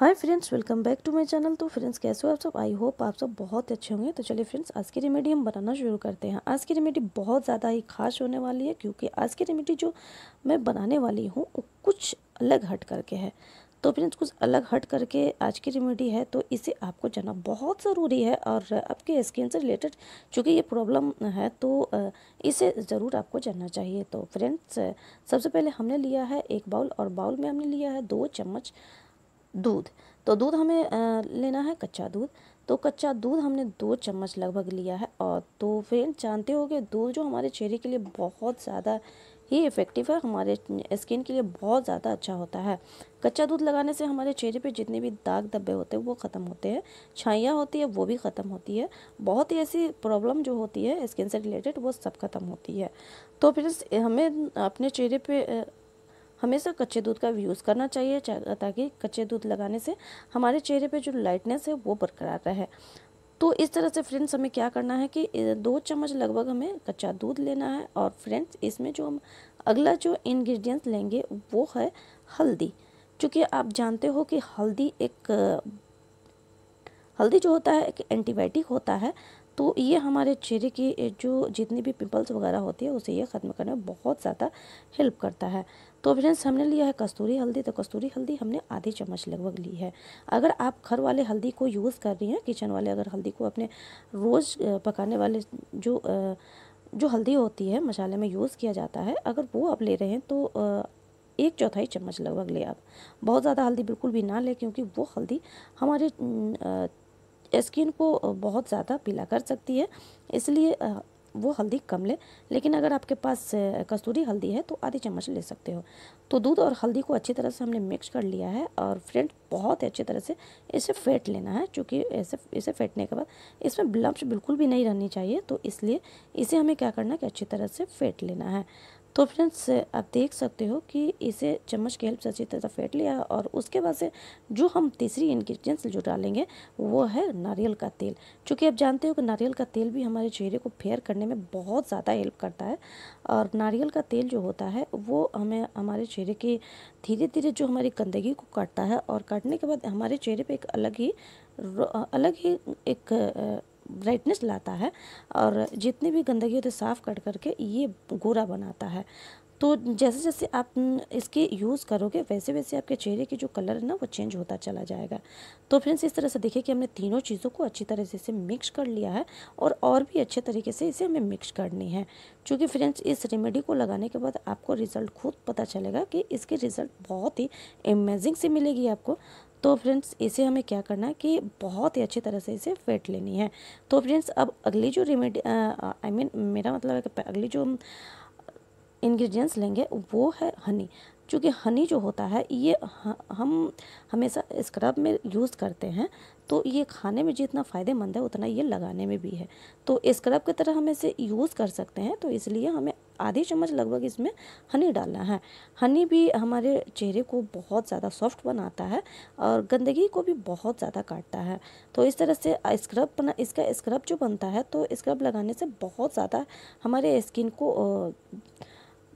hi friends welcome back to my channel तो friends कैसे हो आप सब आई होप आप सब बहुत अच्छे होंगे तो चलिए फ्रेंड्स आज की रेमेडी हम बनाना शुरू करते हैं आज की रेमेडी बहुत ज़्यादा ही खास होने वाली है क्योंकि आज की रेमेडी जो मैं बनाने वाली हूँ वो कुछ अलग हट करके है तो फ्रेंड्स कुछ अलग हट करके आज की रेमेडी है तो इसे आपको जाना बहुत ज़रूरी है और आपके स्किन से रिलेटेड चूँकि ये प्रॉब्लम है तो इसे ज़रूर आपको जानना चाहिए तो फ्रेंड्स सबसे पहले हमने लिया है एक बाउल और बाउल में हमने लिया है दो चम्मच दूध तो दूध हमें लेना है कच्चा दूध तो कच्चा दूध हमने दो चम्मच लगभग लिया है और तो फ्रेंड जानते हो कि दूध जो हमारे चेहरे के लिए बहुत ज़्यादा ही इफ़ेक्टिव है हमारे स्किन के लिए बहुत ज़्यादा अच्छा होता है कच्चा दूध लगाने से हमारे चेहरे पे जितने भी दाग धब्बे होते हैं वो ख़त्म होते हैं छाइयाँ होती है वो भी ख़त्म होती है बहुत ही ऐसी प्रॉब्लम जो होती है स्किन से रिलेटेड वो सब ख़त्म होती है तो फिर हमें अपने चेहरे पे हमेशा कच्चे दूध का यूज़ करना चाहिए ताकि कच्चे दूध लगाने से हमारे चेहरे पे जो लाइटनेस है वो बरकरार रहे तो इस तरह से फ्रेंड्स हमें क्या करना है कि दो चम्मच लगभग हमें कच्चा दूध लेना है और फ्रेंड्स इसमें जो हम अगला जो इन्ग्रीडियंट्स लेंगे वो है हल्दी चूँकि आप जानते हो कि हल्दी एक हल्दी जो होता है एक एंटीबायोटिक होता है तो ये हमारे चेहरे की जो जितनी भी पिंपल्स वगैरह होती है उसे ये ख़त्म करने में बहुत ज़्यादा हेल्प करता है तो फ्रेंड्स हमने लिया है कस्तूरी हल्दी तो कस्तूरी हल्दी हमने आधी चम्मच लगभग ली है अगर आप घर वाले हल्दी को यूज़ कर रही हैं किचन वाले अगर हल्दी को अपने रोज़ पकाने वाले जो जो हल्दी होती है मसाले में यूज़ किया जाता है अगर वो आप ले रहे हैं तो एक चौथाई चम्मच लगभग ले आप बहुत ज़्यादा हल्दी बिल्कुल भी ना लें क्योंकि वो हल्दी हमारे स्किन को बहुत ज़्यादा पीला कर सकती है इसलिए वो हल्दी कम लें लेकिन अगर आपके पास कस्तूरी हल्दी है तो आधी चम्मच ले सकते हो तो दूध और हल्दी को अच्छी तरह से हमने मिक्स कर लिया है और फ्रेंड बहुत ही अच्छी तरह से इसे फेंट लेना है क्योंकि ऐसे इसे फेंटने के बाद इसमें ब्लम्स बिल्कुल भी नहीं रहनी चाहिए तो इसलिए इसे हमें क्या करना है कि अच्छी तरह से फेंट लेना है तो फ्रेंड्स आप देख सकते हो कि इसे चम्मच की हेल्प से अच्छी तरह फेंट लिया और उसके बाद से जो हम तीसरी इन्ग्रीडियंट्स जो डालेंगे वो है नारियल का तेल चूँकि आप जानते हो कि नारियल का तेल भी हमारे चेहरे को फेयर करने में बहुत ज़्यादा हेल्प करता है और नारियल का तेल जो होता है वो हमें हमारे चेहरे की धीरे धीरे जो हमारी गंदगी को काटता है और काटने के बाद हमारे चेहरे पर एक अलग ही अलग ही एक ब्राइटनेस लाता है और जितनी भी गंदगी होती है साफ़ कर करके ये गोरा बनाता है तो जैसे जैसे आप इसके यूज़ करोगे वैसे वैसे आपके चेहरे की जो कलर है ना वो चेंज होता चला जाएगा तो फ्रेंड्स इस तरह से देखिए कि हमने तीनों चीज़ों को अच्छी तरह से इसे मिक्स कर लिया है और और भी अच्छे तरीके से इसे हमें मिक्स करनी है क्योंकि फ्रेंड्स इस रेमेडी को लगाने के बाद आपको रिज़ल्ट खुद पता चलेगा कि इसके रिज़ल्ट बहुत ही अमेजिंग से मिलेगी आपको तो फ्रेंड्स इसे हमें क्या करना है कि बहुत ही अच्छी तरह से इसे फेंट लेनी है तो फ्रेंड्स अब अगली जो रेमेडी आई मीन मेरा मतलब है कि अगली जो इंग्रेडिएंट्स लेंगे वो है हनी चूँकि हनी जो होता है ये हम हमेशा स्क्रब में यूज़ करते हैं तो ये खाने में जितना फ़ायदेमंद है उतना ये लगाने में भी है तो स्क्रब की तरह हम इसे यूज़ कर सकते हैं तो इसलिए हमें आधी चम्मच लगभग इसमें हनी डालना है हनी भी हमारे चेहरे को बहुत ज़्यादा सॉफ्ट बनाता है और गंदगी को भी बहुत ज़्यादा काटता है तो इस तरह से स्क्रब बना इसका स्क्रब जो बनता है तो स्क्रब लगाने से बहुत ज़्यादा हमारे स्किन को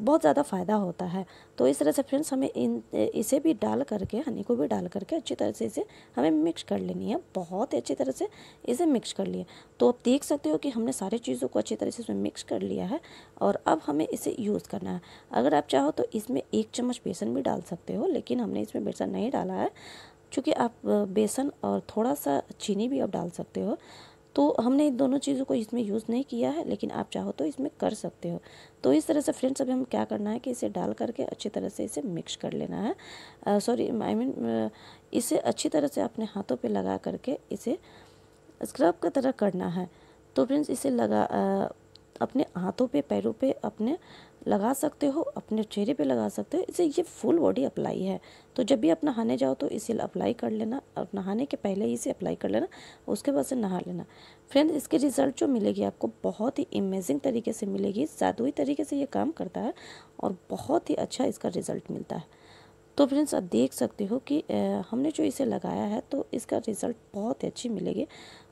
बहुत ज़्यादा फ़ायदा होता है तो इस तरह से फ्रेंड्स हमें इन इसे भी डाल करके हनी को भी डाल करके अच्छी तरह से इसे हमें मिक्स कर लेनी है बहुत ही अच्छी तरह से इसे मिक्स कर लिया तो आप देख सकते हो कि हमने सारी चीज़ों को अच्छी तरह से इसमें मिक्स कर लिया है और अब हमें इसे यूज़ करना है अगर आप चाहो तो इसमें एक चम्मच बेसन भी डाल सकते हो लेकिन हमने इसमें बेसन नहीं डाला है चूँकि आप बेसन और थोड़ा सा चीनी भी आप डाल सकते हो तो हमने इन दोनों चीज़ों को इसमें यूज़ नहीं किया है लेकिन आप चाहो तो इसमें कर सकते हो तो इस तरह से फ्रेंड्स अभी हम क्या करना है कि इसे डाल करके अच्छी तरह से इसे मिक्स कर लेना है सॉरी आई मीन इसे अच्छी तरह से अपने हाथों पर लगा करके इसे स्क्रब की तरह करना है तो फ्रेंड्स इसे लगा अपने हाथों पे पैरों पे अपने लगा सकते हो अपने चेहरे पे लगा सकते हो इसे ये फुल बॉडी अप्लाई है तो जब भी आप नहाने जाओ तो इसे अप्लाई कर लेना और नहाने के पहले ही इसे अप्लाई कर लेना उसके बाद से नहा लेना फ्रेंड इसके रिज़ल्ट जो मिलेगी आपको बहुत ही अमेजिंग तरीके से मिलेगी जादुई तरीके से ये काम करता है और बहुत ही अच्छा इसका रिज़ल्ट मिलता है तो फ्रेंड्स आप देख सकते हो कि हमने जो इसे लगाया है तो इसका रिज़ल्ट बहुत ही अच्छी मिलेगी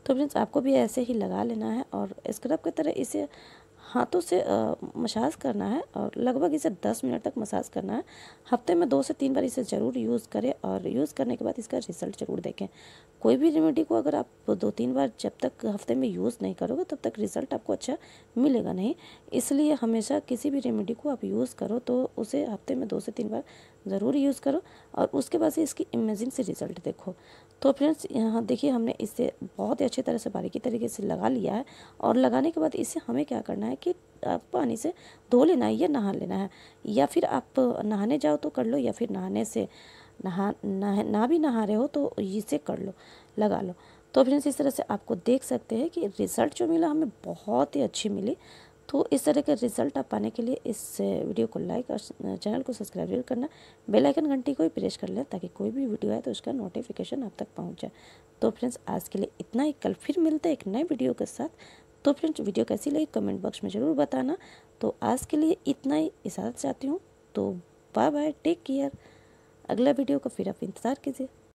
तो फ्रेंड्स आपको भी ऐसे ही लगा लेना है और स्क्रब की तरह इसे हाथों से मसाज करना है और लगभग इसे 10 मिनट तक मसाज करना है हफ्ते में दो से तीन बार इसे ज़रूर यूज़ करें और यूज़ करने के बाद इसका रिजल्ट ज़रूर देखें कोई भी रेमेडी को अगर आप दो तीन बार जब तक हफ्ते में यूज़ नहीं करोगे तब तक रिज़ल्ट आपको अच्छा मिलेगा नहीं इसलिए हमेशा किसी भी रेमेडी को आप यूज़ करो तो उसे हफ्ते में दो से तीन बार ज़रूर यूज़ करो और उसके बाद से इसकी इमेजिंग से रिज़ल्ट देखो तो फ्रेंड्स यहाँ देखिए हमने इसे बहुत ही अच्छी तरह से बारीकी तरीके से लगा लिया है और लगाने के बाद इसे हमें क्या करना है कि पानी से धो लेना है या नहा लेना है या फिर आप नहाने जाओ तो कर लो या फिर नहाने से नहा नह, ना भी नहा रहे हो तो इसे कर लो लगा लो तो फ्रेंड्स इस तरह से आपको देख सकते हैं कि रिज़ल्ट जो मिला हमें बहुत ही अच्छी मिली तो इस तरह के रिजल्ट आप पाने के लिए इस वीडियो को लाइक और चैनल को सब्सक्राइब जरूर करना बेल आइकन घंटी को भी प्रेस कर लें ताकि कोई भी वीडियो आए तो उसका नोटिफिकेशन आप तक पहुंच जाए तो फ्रेंड्स आज के लिए इतना ही कल फिर मिलते हैं एक नए वीडियो के साथ तो फ्रेंड्स वीडियो कैसी लगी कमेंट बॉक्स में ज़रूर बताना तो आज के लिए इतना ही इजाज़त चाहती हूँ तो बाय बाय टेक केयर अगला वीडियो का फिर आप इंतज़ार कीजिए